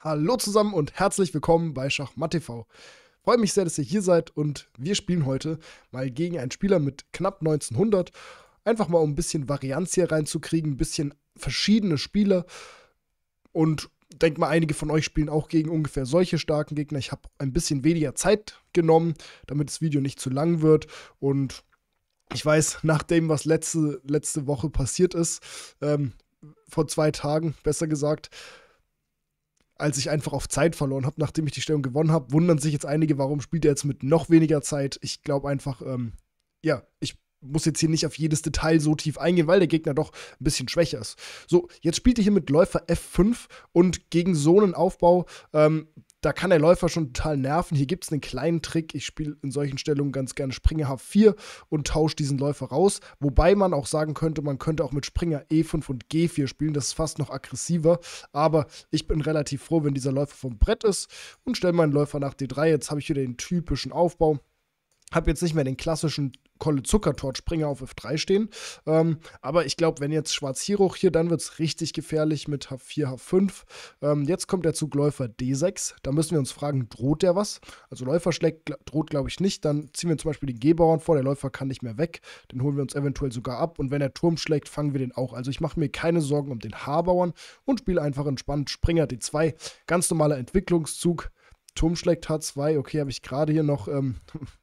Hallo zusammen und herzlich willkommen bei Schachmatt TV. Freue mich sehr, dass ihr hier seid und wir spielen heute mal gegen einen Spieler mit knapp 1900. Einfach mal, um ein bisschen Varianz hier reinzukriegen, ein bisschen verschiedene Spieler. Und denk mal, einige von euch spielen auch gegen ungefähr solche starken Gegner. Ich habe ein bisschen weniger Zeit genommen, damit das Video nicht zu lang wird. Und ich weiß, nach dem, was letzte, letzte Woche passiert ist, ähm, vor zwei Tagen besser gesagt, als ich einfach auf Zeit verloren habe, nachdem ich die Stellung gewonnen habe. Wundern sich jetzt einige, warum spielt er jetzt mit noch weniger Zeit. Ich glaube einfach, ähm, ja, ich muss jetzt hier nicht auf jedes Detail so tief eingehen, weil der Gegner doch ein bisschen schwächer ist. So, jetzt spielt er hier mit Läufer F5 und gegen so einen Aufbau ähm, da kann der Läufer schon total nerven. Hier gibt es einen kleinen Trick. Ich spiele in solchen Stellungen ganz gerne Springer H4 und tausche diesen Läufer raus. Wobei man auch sagen könnte, man könnte auch mit Springer E5 und G4 spielen. Das ist fast noch aggressiver. Aber ich bin relativ froh, wenn dieser Läufer vom Brett ist und stelle meinen Läufer nach D3. Jetzt habe ich wieder den typischen Aufbau. Habe jetzt nicht mehr den klassischen Kolle Zuckertort Springer auf F3 stehen. Ähm, aber ich glaube, wenn jetzt Schwarz Hiroch hier, dann wird es richtig gefährlich mit H4, H5. Ähm, jetzt kommt der Zug Läufer D6. Da müssen wir uns fragen, droht der was? Also Läufer schlägt, droht glaube ich nicht. Dann ziehen wir zum Beispiel den G-Bauern vor. Der Läufer kann nicht mehr weg. Den holen wir uns eventuell sogar ab. Und wenn der Turm schlägt, fangen wir den auch. Also ich mache mir keine Sorgen um den H-Bauern und spiele einfach entspannt Springer D2. Ganz normaler Entwicklungszug. Turm schlägt H2, okay, habe ich gerade hier noch ähm,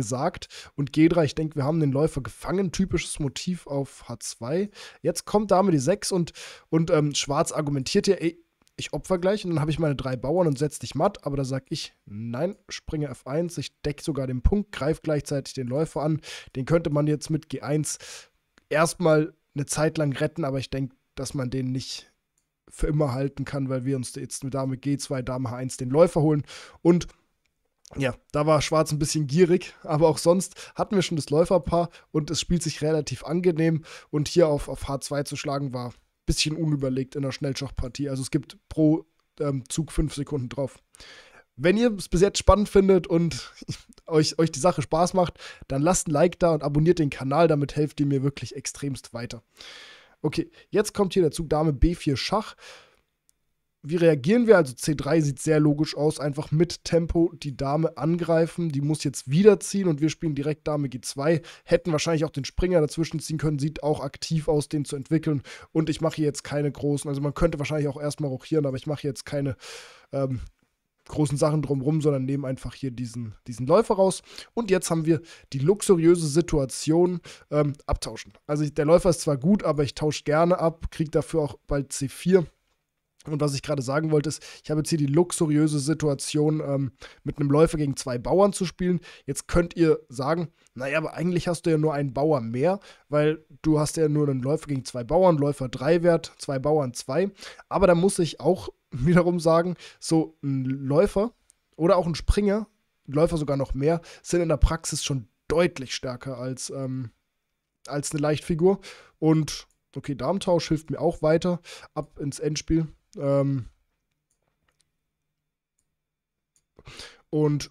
gesagt. Und G3, ich denke, wir haben den Läufer gefangen. Typisches Motiv auf H2. Jetzt kommt Dame die 6 und, und ähm, Schwarz argumentiert ja, ey, ich opfer gleich und dann habe ich meine drei Bauern und setze dich matt, aber da sage ich, nein, springe F1, ich decke sogar den Punkt, greife gleichzeitig den Läufer an. Den könnte man jetzt mit G1 erstmal eine Zeit lang retten, aber ich denke, dass man den nicht für immer halten kann, weil wir uns jetzt mit Dame G2, Dame H1 den Läufer holen und ja, da war Schwarz ein bisschen gierig, aber auch sonst hatten wir schon das Läuferpaar und es spielt sich relativ angenehm und hier auf, auf H2 zu schlagen war ein bisschen unüberlegt in der Schnellschachpartie. Also es gibt pro ähm, Zug fünf Sekunden drauf. Wenn ihr es bis jetzt spannend findet und euch, euch die Sache Spaß macht, dann lasst ein Like da und abonniert den Kanal, damit helft ihr mir wirklich extremst weiter. Okay, jetzt kommt hier der Zug Dame B4 Schach wie reagieren wir? Also C3 sieht sehr logisch aus, einfach mit Tempo die Dame angreifen, die muss jetzt wiederziehen und wir spielen direkt Dame G2, hätten wahrscheinlich auch den Springer dazwischen ziehen können, sieht auch aktiv aus, den zu entwickeln und ich mache hier jetzt keine großen, also man könnte wahrscheinlich auch erstmal rochieren, aber ich mache jetzt keine ähm, großen Sachen drumrum, sondern nehme einfach hier diesen, diesen Läufer raus. Und jetzt haben wir die luxuriöse Situation, ähm, abtauschen. Also der Läufer ist zwar gut, aber ich tausche gerne ab, kriege dafür auch bald C4 und was ich gerade sagen wollte, ist, ich habe jetzt hier die luxuriöse Situation, ähm, mit einem Läufer gegen zwei Bauern zu spielen. Jetzt könnt ihr sagen, naja, aber eigentlich hast du ja nur einen Bauer mehr, weil du hast ja nur einen Läufer gegen zwei Bauern, Läufer 3 Wert, zwei Bauern 2. Aber da muss ich auch wiederum sagen, so ein Läufer oder auch ein Springer, Läufer sogar noch mehr, sind in der Praxis schon deutlich stärker als, ähm, als eine Leichtfigur. Und okay, Darmtausch hilft mir auch weiter ab ins Endspiel. Ähm und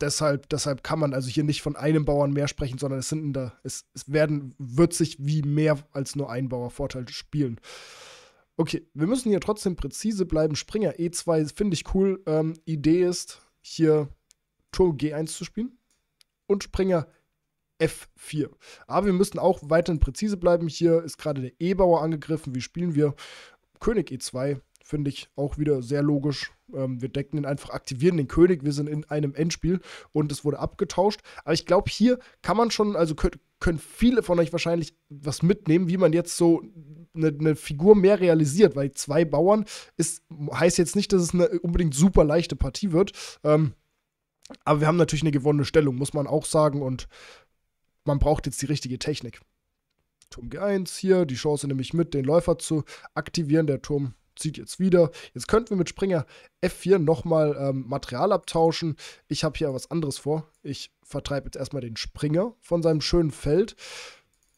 deshalb, deshalb kann man also hier nicht von einem Bauern mehr sprechen, sondern es sind da, es, es werden, wird sich wie mehr als nur ein Bauer Vorteil spielen. Okay, wir müssen hier trotzdem präzise bleiben. Springer E2 finde ich cool. Ähm, Idee ist, hier Turm G1 zu spielen und Springer F4. Aber wir müssen auch weiterhin präzise bleiben. Hier ist gerade der E-Bauer angegriffen. Wie spielen wir? König E2 finde ich auch wieder sehr logisch. Ähm, wir decken ihn einfach, aktivieren den König. Wir sind in einem Endspiel und es wurde abgetauscht. Aber ich glaube, hier kann man schon, also könnt, können viele von euch wahrscheinlich was mitnehmen, wie man jetzt so eine, eine, Figur mehr realisiert, weil zwei Bauern ist, heißt jetzt nicht, dass es eine unbedingt super leichte Partie wird. Ähm, aber wir haben natürlich eine gewonnene Stellung, muss man auch sagen. Und man braucht jetzt die richtige Technik. Turm G1 hier, die Chance nämlich mit, den Läufer zu aktivieren. Der Turm zieht jetzt wieder. Jetzt könnten wir mit Springer F4 nochmal ähm, Material abtauschen. Ich habe hier was anderes vor. Ich vertreibe jetzt erstmal den Springer von seinem schönen Feld.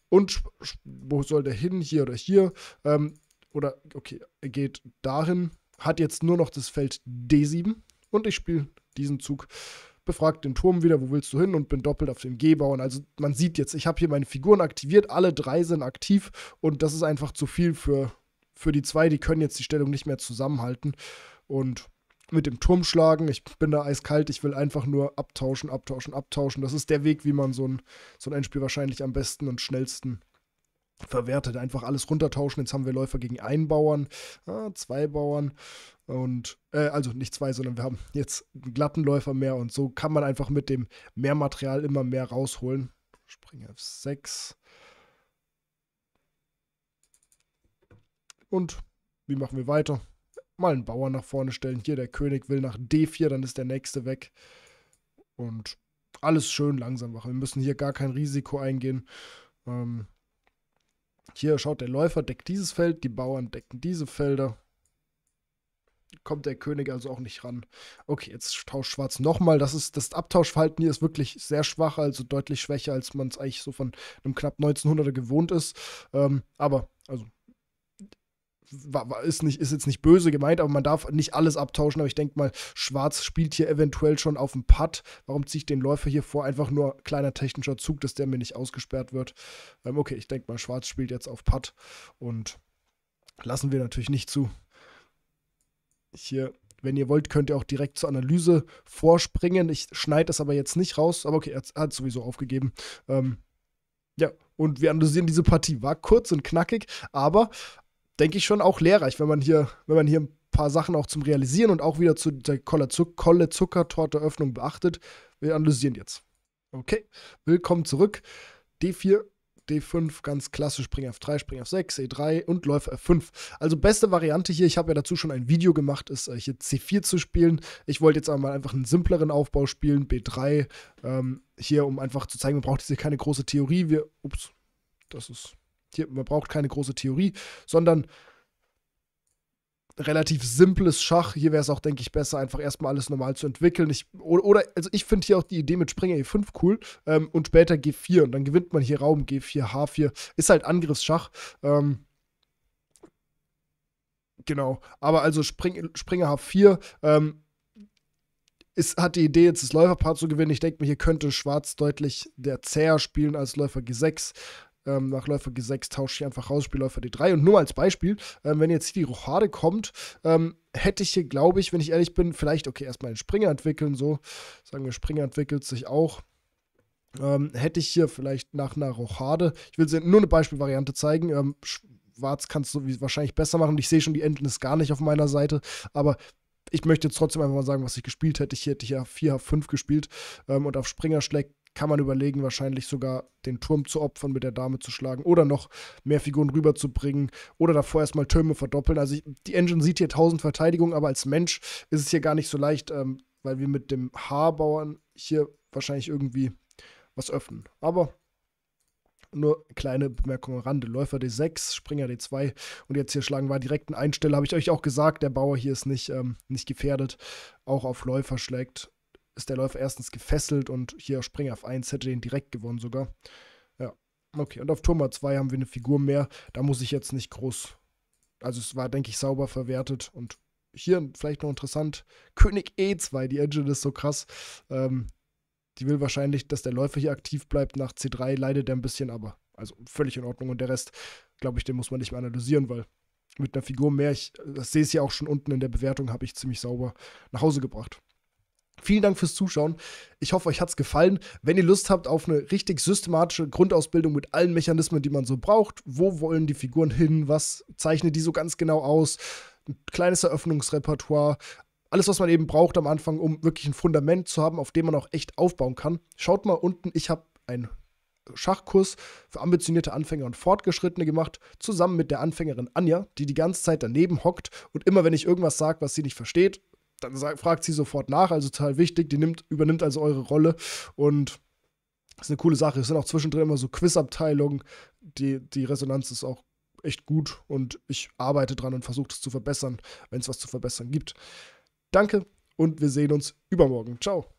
Und wo soll der hin? Hier oder hier? Ähm, oder, okay, er geht dahin. Hat jetzt nur noch das Feld D7. Und ich spiele diesen Zug befragt den Turm wieder, wo willst du hin und bin doppelt auf den G-Bauern. Also man sieht jetzt, ich habe hier meine Figuren aktiviert, alle drei sind aktiv und das ist einfach zu viel für, für die zwei, die können jetzt die Stellung nicht mehr zusammenhalten. Und mit dem Turm schlagen, ich bin da eiskalt, ich will einfach nur abtauschen, abtauschen, abtauschen. Das ist der Weg, wie man so ein, so ein Endspiel wahrscheinlich am besten und schnellsten verwertet. Einfach alles runtertauschen. Jetzt haben wir Läufer gegen einen Bauern, ah, zwei Bauern und äh, also nicht zwei, sondern wir haben jetzt einen glatten Läufer mehr und so kann man einfach mit dem Mehrmaterial immer mehr rausholen. Springe F6. Und wie machen wir weiter? Mal einen Bauern nach vorne stellen. Hier der König will nach D4, dann ist der nächste weg. Und alles schön langsam machen. Wir müssen hier gar kein Risiko eingehen. Ähm, hier schaut der Läufer, deckt dieses Feld, die Bauern decken diese Felder. Kommt der König also auch nicht ran. Okay, jetzt tauscht Schwarz nochmal. Das, ist, das Abtauschverhalten hier ist wirklich sehr schwach, also deutlich schwächer, als man es eigentlich so von einem knapp 1900er gewohnt ist. Ähm, aber, also ist, nicht, ist jetzt nicht böse gemeint, aber man darf nicht alles abtauschen. Aber ich denke mal, Schwarz spielt hier eventuell schon auf dem Putt. Warum ziehe ich den Läufer hier vor? Einfach nur kleiner technischer Zug, dass der mir nicht ausgesperrt wird. Ähm, okay, ich denke mal, Schwarz spielt jetzt auf Putt und lassen wir natürlich nicht zu. Hier wenn ihr wollt, könnt ihr auch direkt zur Analyse vorspringen. Ich schneide das aber jetzt nicht raus. Aber okay, er hat sowieso aufgegeben. Ähm, ja, und wir analysieren diese Partie. War kurz und knackig, aber denke ich, schon auch lehrreich, wenn man hier, wenn man hier ein paar Sachen auch zum Realisieren und auch wieder zu der kolle Zuckertorte öffnung beachtet. Wir analysieren jetzt. Okay, willkommen zurück. D4, D5, ganz klassisch, Spring F3, Spring F6, E3 und Läufer F5. Also beste Variante hier, ich habe ja dazu schon ein Video gemacht, ist äh, hier C4 zu spielen. Ich wollte jetzt einmal einfach einen simpleren Aufbau spielen, B3, ähm, hier um einfach zu zeigen, man braucht hier keine große Theorie. Wir, ups, das ist hier, man braucht keine große Theorie, sondern relativ simples Schach. Hier wäre es auch, denke ich, besser, einfach erstmal alles normal zu entwickeln. Ich, oder, also ich finde hier auch die Idee mit Springer E5 cool ähm, und später G4 und dann gewinnt man hier Raum G4, H4. Ist halt Angriffsschach. Ähm, genau. Aber also Spring, Springer H4 ähm, ist, hat die Idee, jetzt das Läuferpaar zu gewinnen. Ich denke mir, hier könnte Schwarz deutlich der Zäher spielen als Läufer G6. Ähm, nach Läufer G6 tausche ich einfach raus, spiele Läufer D3. Und nur als Beispiel, ähm, wenn jetzt hier die Rochade kommt, ähm, hätte ich hier, glaube ich, wenn ich ehrlich bin, vielleicht, okay, erstmal den Springer entwickeln, so. Sagen wir, Springer entwickelt sich auch. Ähm, hätte ich hier vielleicht nach einer Rochade, ich will nur eine Beispielvariante zeigen, ähm, Schwarz kannst du wahrscheinlich besser machen. Ich sehe schon die Endnis gar nicht auf meiner Seite, aber ich möchte jetzt trotzdem einfach mal sagen, was ich gespielt hätte. Ich hätte ja 4 H5 gespielt ähm, und auf Springer schlägt kann man überlegen, wahrscheinlich sogar den Turm zu opfern, mit der Dame zu schlagen oder noch mehr Figuren rüberzubringen oder davor erstmal Türme verdoppeln. Also die Engine sieht hier 1000 Verteidigungen, aber als Mensch ist es hier gar nicht so leicht, ähm, weil wir mit dem Haarbauern hier wahrscheinlich irgendwie was öffnen. Aber nur kleine Bemerkung am Rande. Läufer D6, Springer D2 und jetzt hier schlagen wir direkt einen Einsteller. Habe ich euch auch gesagt, der Bauer hier ist nicht, ähm, nicht gefährdet. Auch auf Läufer schlägt ist der Läufer erstens gefesselt und hier Springer auf 1 hätte den direkt gewonnen sogar. Ja, okay. Und auf Turm 2 haben wir eine Figur mehr. Da muss ich jetzt nicht groß. Also es war, denke ich, sauber verwertet und hier vielleicht noch interessant, König E2, die Engine ist so krass. Ähm, die will wahrscheinlich, dass der Läufer hier aktiv bleibt. Nach C3 leidet er ein bisschen, aber also völlig in Ordnung. Und der Rest, glaube ich, den muss man nicht mehr analysieren, weil mit einer Figur mehr, ich, das sehe ich ja auch schon unten in der Bewertung, habe ich ziemlich sauber nach Hause gebracht. Vielen Dank fürs Zuschauen. Ich hoffe, euch hat es gefallen. Wenn ihr Lust habt auf eine richtig systematische Grundausbildung mit allen Mechanismen, die man so braucht, wo wollen die Figuren hin, was zeichnet die so ganz genau aus, ein kleines Eröffnungsrepertoire, alles, was man eben braucht am Anfang, um wirklich ein Fundament zu haben, auf dem man auch echt aufbauen kann. Schaut mal unten, ich habe einen Schachkurs für ambitionierte Anfänger und Fortgeschrittene gemacht, zusammen mit der Anfängerin Anja, die die ganze Zeit daneben hockt und immer, wenn ich irgendwas sage, was sie nicht versteht, dann sagt, fragt sie sofort nach, also total wichtig. Die nimmt, übernimmt also eure Rolle und ist eine coole Sache. Es sind auch zwischendrin immer so Quizabteilungen. Die, die Resonanz ist auch echt gut und ich arbeite dran und versuche es zu verbessern, wenn es was zu verbessern gibt. Danke und wir sehen uns übermorgen. Ciao.